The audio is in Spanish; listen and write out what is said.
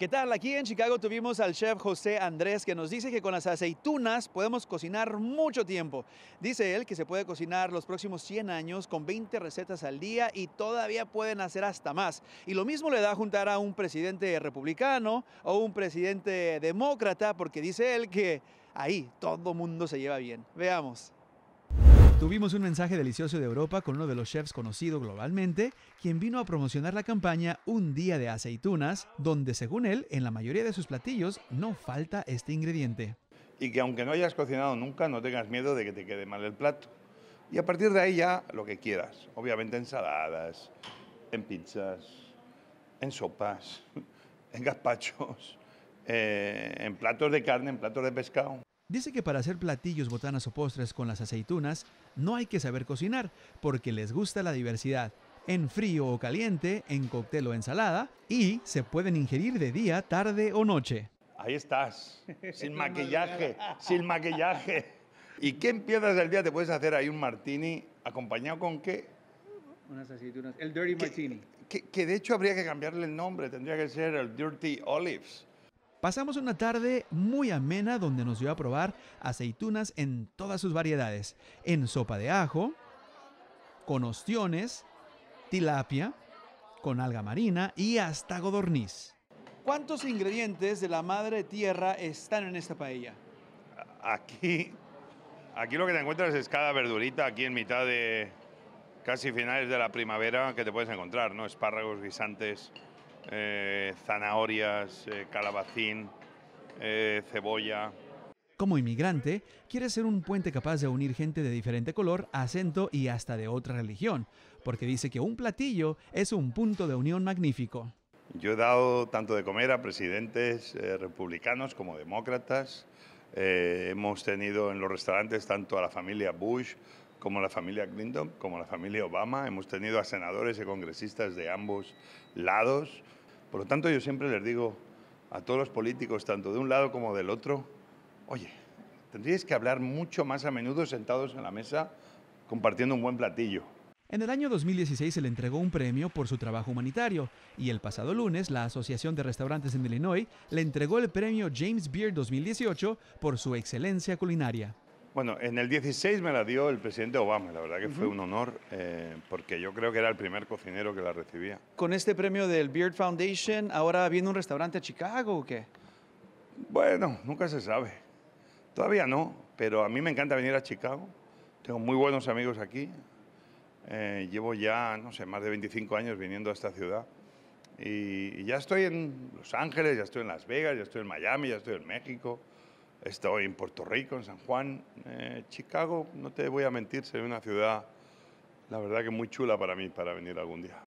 ¿Qué tal? Aquí en Chicago tuvimos al chef José Andrés que nos dice que con las aceitunas podemos cocinar mucho tiempo. Dice él que se puede cocinar los próximos 100 años con 20 recetas al día y todavía pueden hacer hasta más. Y lo mismo le da juntar a un presidente republicano o un presidente demócrata porque dice él que ahí todo mundo se lleva bien. Veamos. Tuvimos un mensaje delicioso de Europa con uno de los chefs conocido globalmente, quien vino a promocionar la campaña Un día de aceitunas, donde según él, en la mayoría de sus platillos no falta este ingrediente. Y que aunque no hayas cocinado nunca, no tengas miedo de que te quede mal el plato. Y a partir de ahí ya lo que quieras. Obviamente ensaladas, en pizzas, en sopas, en gazpachos, eh, en platos de carne, en platos de pescado. Dice que para hacer platillos, botanas o postres con las aceitunas no hay que saber cocinar porque les gusta la diversidad. En frío o caliente, en cóctel o ensalada y se pueden ingerir de día, tarde o noche. Ahí estás, sin maquillaje, sin maquillaje. ¿Y qué empiezas el día? Te puedes hacer ahí un martini acompañado con qué? Unas aceitunas, el dirty martini. que de hecho habría que cambiarle el nombre, tendría que ser el dirty olives Pasamos una tarde muy amena donde nos dio a probar aceitunas en todas sus variedades, en sopa de ajo, con ostiones, tilapia, con alga marina y hasta godorniz. ¿Cuántos ingredientes de la madre tierra están en esta paella? Aquí, aquí lo que te encuentras es cada verdurita aquí en mitad de casi finales de la primavera que te puedes encontrar, ¿no? Espárragos, guisantes, eh, zanahorias, eh, calabacín, eh, cebolla. Como inmigrante, quiere ser un puente capaz de unir gente de diferente color, acento y hasta de otra religión, porque dice que un platillo es un punto de unión magnífico. Yo he dado tanto de comer a presidentes republicanos como demócratas. hemos tenido en los restaurantes tanto a la familia Bush como a la familia Clinton, como a la familia Obama. Hemos tenido a senadores y congresistas de ambos lados. Por lo tanto, yo siempre les digo a todos los políticos, tanto de un lado como del otro, oye, tendríais que hablar mucho más a menudo sentados en la mesa compartiendo un buen platillo. En el año 2016 se le entregó un premio por su trabajo humanitario y el pasado lunes la Asociación de Restaurantes en Illinois le entregó el premio James Beard 2018 por su excelencia culinaria. Bueno, en el 16 me la dio el presidente Obama, la verdad que fue un honor, eh, porque yo creo que era el primer cocinero que la recibía. ¿Con este premio del Beard Foundation ahora viene un restaurante a Chicago o qué? Bueno, nunca se sabe. Todavía no, pero a mí me encanta venir a Chicago. Tengo muy buenos amigos aquí. Eh, llevo ya, no sé, más de 25 años viniendo a esta ciudad. y ya estoy en Los Ángeles, ya estoy en Las Vegas, ya estoy en Miami, ya estoy en México. Estoy en Puerto Rico, en San Juan, eh, Chicago, no te voy a mentir, sería una ciudad, la verdad que muy chula para mí, para venir algún día.